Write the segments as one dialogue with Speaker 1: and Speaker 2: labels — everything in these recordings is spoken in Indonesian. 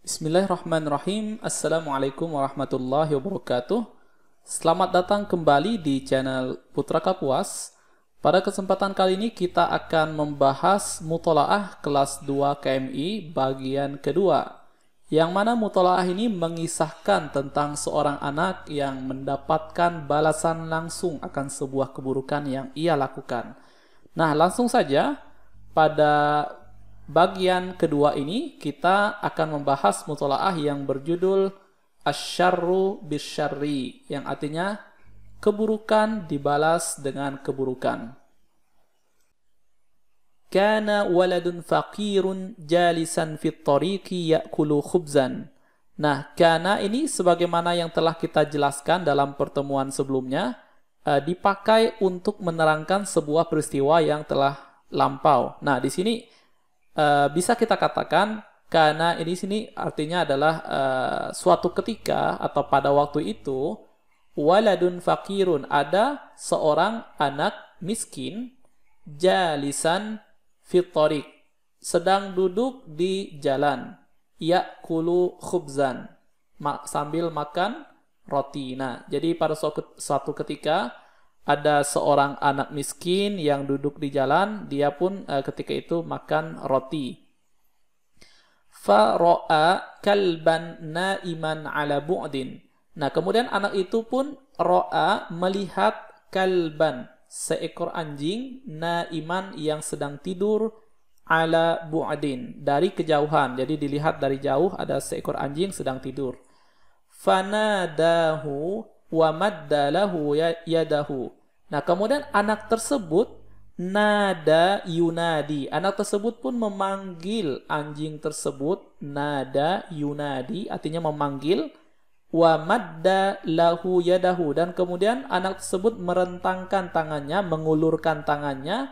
Speaker 1: Bismillahirrahmanirrahim. Assalamualaikum warahmatullahi wabarakatuh. Selamat datang kembali di channel Putra Kapuas. Pada kesempatan kali ini kita akan membahas mutolaah kelas 2 KMI bagian kedua. Yang mana mutolaah ini mengisahkan tentang seorang anak yang mendapatkan balasan langsung akan sebuah keburukan yang ia lakukan. Nah, langsung saja pada bagian kedua ini kita akan membahas mutolaah yang berjudul asyarru bishari yang artinya keburukan dibalas dengan keburukan. Kana waladun faqirun jalisan fit tariqi ya'kulu khubzan. Nah, kana ini sebagaimana yang telah kita jelaskan dalam pertemuan sebelumnya, eh, dipakai untuk menerangkan sebuah peristiwa yang telah lampau. Nah, di sini Eh, bisa kita katakan karena ini sini artinya adalah uh, suatu ketika atau pada waktu itu waladun fakirun ada seorang anak miskin jalisan fitorik sedang duduk di jalan kulu khubzan sambil makan roti. Nah Jadi pada suatu ketika ada seorang anak miskin yang duduk di jalan, dia pun uh, ketika itu makan roti. Faro'a kalban naiman ala bu'din. Nah, kemudian anak itu pun ro'a melihat kalban, seekor anjing naiman yang sedang tidur ala bu'din, dari kejauhan. Jadi dilihat dari jauh ada seekor anjing sedang tidur. Fanadahu wa maddalahu ya-, yadahu Nah, kemudian anak tersebut nada yunadi. Anak tersebut pun memanggil anjing tersebut nada yunadi, artinya memanggil wa madda lahu yadahu dan kemudian anak tersebut merentangkan tangannya, mengulurkan tangannya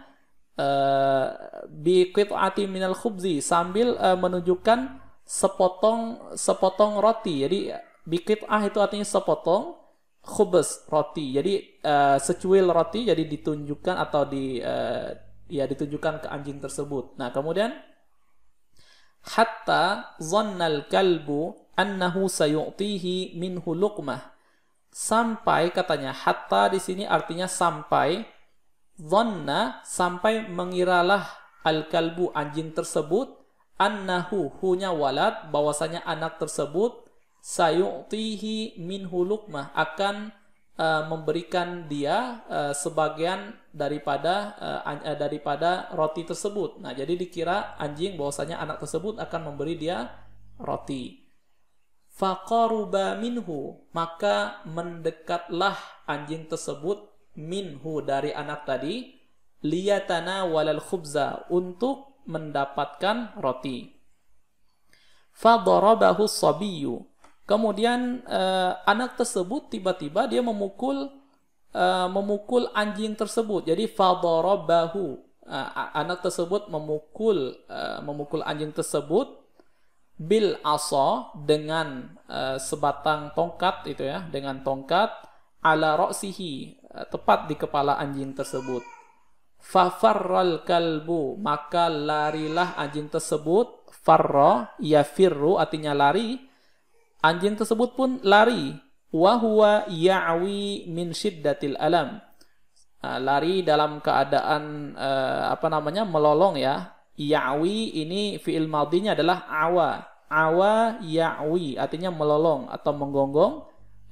Speaker 1: eh, bi qit'ati minal khubzi sambil uh, menunjukkan sepotong sepotong roti. Jadi bi ah itu artinya sepotong kubus roti. Jadi uh, secuil roti jadi ditunjukkan atau di uh, ya ditunjukkan ke anjing tersebut. Nah, kemudian hatta zannal kalbu annahu sayu'tihi minhu luqmah. Sampai katanya hatta di sini artinya sampai zanna sampai mengiralah al kalbu anjing tersebut annahu hunya walad bahwasanya anak tersebut sayu'tihi minhu lukmah akan uh, memberikan dia uh, sebagian daripada uh, daripada roti tersebut. Nah, jadi dikira anjing bahwasanya anak tersebut akan memberi dia roti. Faqaruba minhu, maka mendekatlah anjing tersebut minhu dari anak tadi liyatana walal khubza untuk mendapatkan roti. Fadarabahu sabiyyu Kemudian uh, anak tersebut tiba-tiba dia memukul uh, memukul anjing tersebut. Jadi fadarabahu. Uh, anak tersebut memukul uh, memukul anjing tersebut bil asa dengan uh, sebatang tongkat itu ya dengan tongkat ala roksihi uh, tepat di kepala anjing tersebut fafarral kalbu maka larilah anjing tersebut farra yafirru artinya lari Anjing tersebut pun lari. Wahwa ya'wi min syiddatil alam. Ah, lari dalam keadaan eh, apa namanya melolong ya. Ya'wi ini fi'il madinya adalah awa. Awa ya'wi artinya melolong atau menggonggong.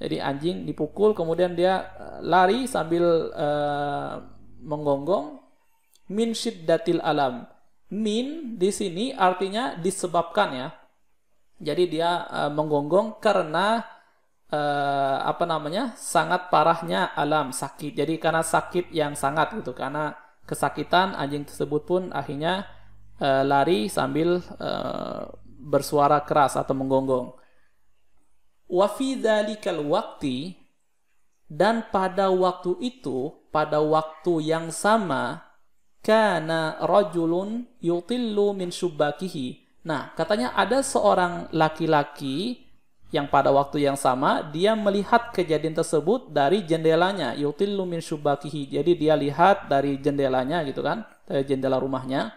Speaker 1: Jadi anjing dipukul kemudian dia eh, lari sambil uh, menggonggong min syiddatil alam. Min di sini artinya disebabkan ya jadi dia uh, menggonggong karena uh, apa namanya? sangat parahnya alam sakit. Jadi karena sakit yang sangat gitu karena kesakitan anjing tersebut pun akhirnya uh, lari sambil uh, bersuara keras atau menggonggong. Wafidalikal fi dan pada waktu itu, pada waktu yang sama karena rajulun yutillu min subakihi Nah, katanya ada seorang laki-laki yang pada waktu yang sama dia melihat kejadian tersebut dari jendelanya yutillu min syubakihi. Jadi dia lihat dari jendelanya gitu kan, dari jendela rumahnya.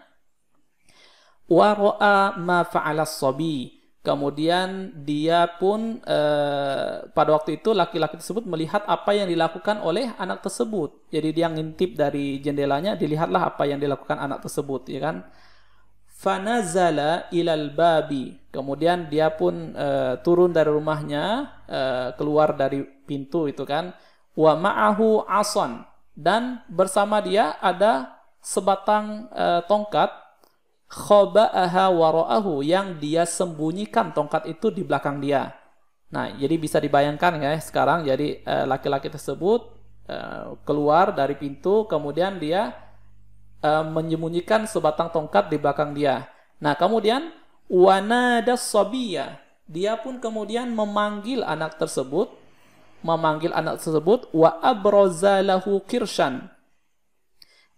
Speaker 1: Wa ra'a ma fa'ala sabi. Kemudian dia pun eh, pada waktu itu laki-laki tersebut melihat apa yang dilakukan oleh anak tersebut. Jadi dia ngintip dari jendelanya, dilihatlah apa yang dilakukan anak tersebut, ya kan? Fanazala ilal babi. Kemudian dia pun uh, turun dari rumahnya, uh, keluar dari pintu itu kan. Wa ma'ahu ason. Dan bersama dia ada sebatang uh, tongkat khoba'aha wara'ahu yang dia sembunyikan tongkat itu di belakang dia. Nah, jadi bisa dibayangkan ya sekarang jadi laki-laki tersebut keluar dari pintu kemudian dia uh, menyembunyikan sebatang tongkat di belakang dia. Nah, kemudian wanada Sobia Dia pun kemudian memanggil anak tersebut, memanggil anak tersebut wa abrozalahu kirshan.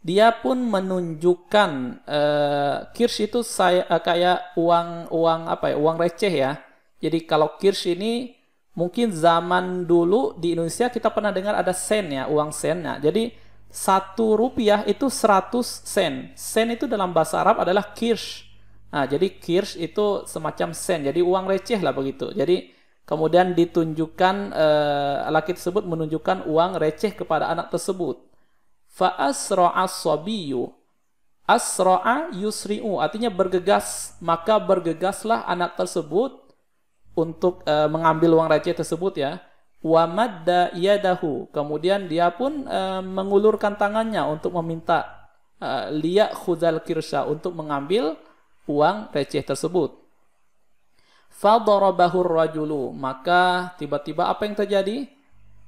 Speaker 1: Dia pun menunjukkan uh, kirsh itu saya uh, kayak uang uang apa ya uang receh ya. Jadi kalau kirsh ini mungkin zaman dulu di Indonesia kita pernah dengar ada sen ya uang sen. ya. jadi satu rupiah itu 100 sen. Sen itu dalam bahasa Arab adalah kirsch. Nah, jadi kirsch itu semacam sen. Jadi uang receh lah begitu. Jadi kemudian ditunjukkan eh, laki tersebut menunjukkan uang receh kepada anak tersebut. Fa asra'a sabiyyu asra'a yusri'u artinya bergegas, maka bergegaslah anak tersebut untuk eh, mengambil uang receh tersebut ya wa madda yadahu kemudian dia pun uh, mengulurkan tangannya untuk meminta uh, liya khudal kirsa untuk mengambil uang receh tersebut fadarabahur rajulu maka tiba-tiba apa yang terjadi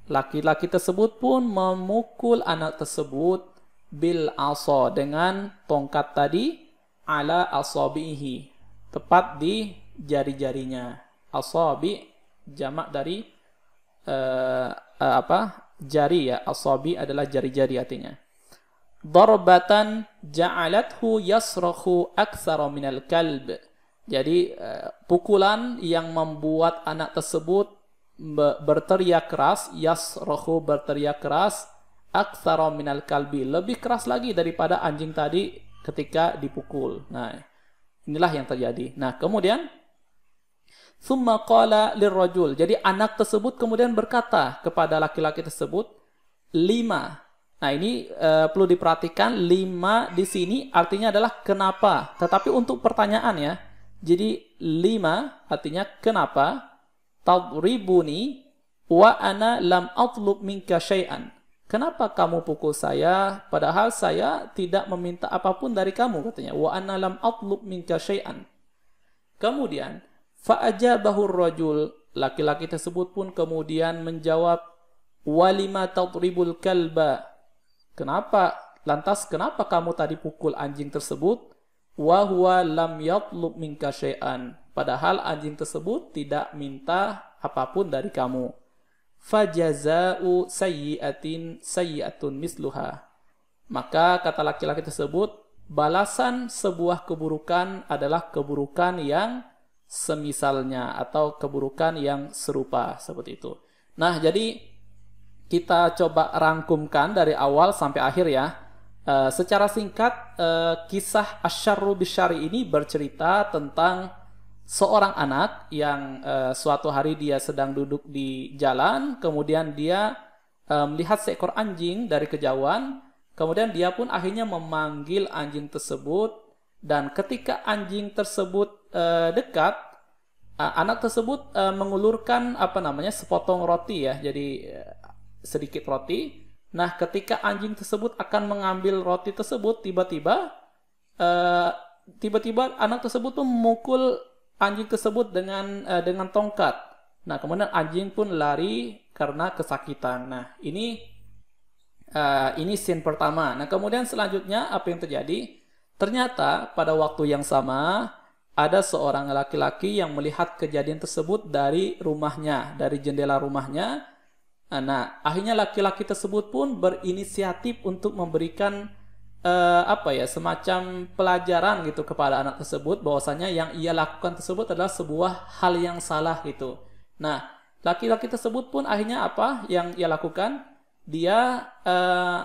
Speaker 1: laki-laki tersebut pun memukul anak tersebut bil asa dengan tongkat tadi ala asabihi tepat di jari-jarinya asabi jamak dari uh, apa jari ya asabi adalah jari-jari artinya darbatan ja'alathu yasrahu aktsara minal kalb jadi uh, pukulan yang membuat anak tersebut berteriak keras yasrahu berteriak keras aktsara minal kalbi lebih keras lagi daripada anjing tadi ketika dipukul nah inilah yang terjadi nah kemudian Summa qala lirrajul. Jadi anak tersebut kemudian berkata kepada laki-laki tersebut, lima. Nah ini e, perlu diperhatikan, lima di sini artinya adalah kenapa. Tetapi untuk pertanyaan ya, jadi lima artinya kenapa. Tadribuni wa ana lam atlub minka syai'an. Kenapa kamu pukul saya padahal saya tidak meminta apapun dari kamu katanya. Wa ana lam atlub minka syai'an. Kemudian bahur rajul. Laki-laki tersebut pun kemudian menjawab, Walima tatribul kalba. Kenapa? Lantas kenapa kamu tadi pukul anjing tersebut? Wahuwa lam yatlub minka syai'an. Padahal anjing tersebut tidak minta apapun dari kamu. Fajazau sayyiatin sayyiatun misluha. Maka kata laki-laki tersebut, balasan sebuah keburukan adalah keburukan yang semisalnya atau keburukan yang serupa seperti itu. Nah, jadi kita coba rangkumkan dari awal sampai akhir ya. E, secara singkat, e, kisah Asyarru Bishari ini bercerita tentang seorang anak yang e, suatu hari dia sedang duduk di jalan, kemudian dia e, melihat seekor anjing dari kejauhan, kemudian dia pun akhirnya memanggil anjing tersebut dan ketika anjing tersebut uh, dekat, uh, anak tersebut uh, mengulurkan apa namanya sepotong roti ya, jadi sedikit roti. Nah, ketika anjing tersebut akan mengambil roti tersebut, tiba-tiba tiba-tiba anak tersebut tuh memukul anjing tersebut dengan dengan tongkat. Nah, kemudian anjing pun lari karena kesakitan. Nah, ini uh, ini scene pertama. Nah, kemudian selanjutnya apa yang terjadi? Ternyata pada waktu yang sama ada seorang laki-laki yang melihat kejadian tersebut dari rumahnya, dari jendela rumahnya. Ah, nah, akhirnya laki-laki tersebut pun berinisiatif untuk memberikan eh, apa ya, semacam pelajaran gitu kepada anak tersebut bahwasanya yang ia lakukan tersebut adalah sebuah hal yang salah gitu. Nah, laki-laki tersebut pun akhirnya apa yang ia lakukan? Dia eh,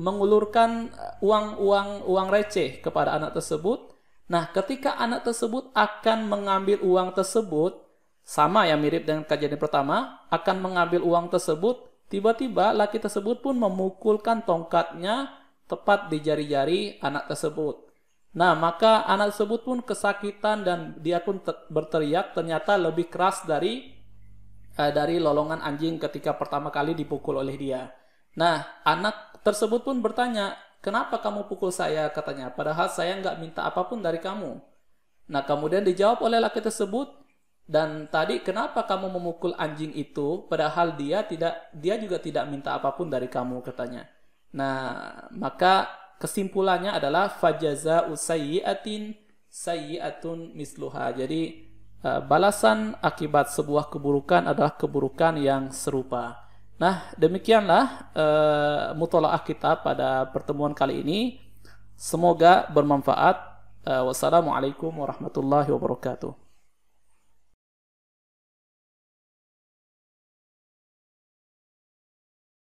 Speaker 1: mengulurkan uang-uang eh, uang receh kepada anak tersebut. Nah, ketika anak tersebut akan mengambil uang tersebut, sama ya mirip dengan kejadian pertama, akan mengambil uang tersebut, tiba-tiba laki tersebut pun memukulkan tongkatnya tepat di jari-jari anak tersebut. Nah, maka anak tersebut pun kesakitan dan dia pun berteriak ternyata lebih keras dari eh, dari lolongan anjing ketika pertama kali dipukul oleh dia. Nah, anak tersebut pun bertanya, kenapa kamu pukul saya? Katanya, padahal saya nggak minta apapun dari kamu. Nah, kemudian dijawab oleh laki tersebut, dan tadi kenapa kamu memukul anjing itu? Padahal dia tidak, dia juga tidak minta apapun dari kamu, katanya. Nah, maka kesimpulannya adalah fajaza usayyiatin sayyiatun misluha. Jadi, eh, balasan akibat sebuah keburukan adalah keburukan yang serupa. Nah, demikianlah uh, mutolaah kita pada pertemuan kali ini. Semoga bermanfaat. Uh, wassalamualaikum warahmatullahi wabarakatuh.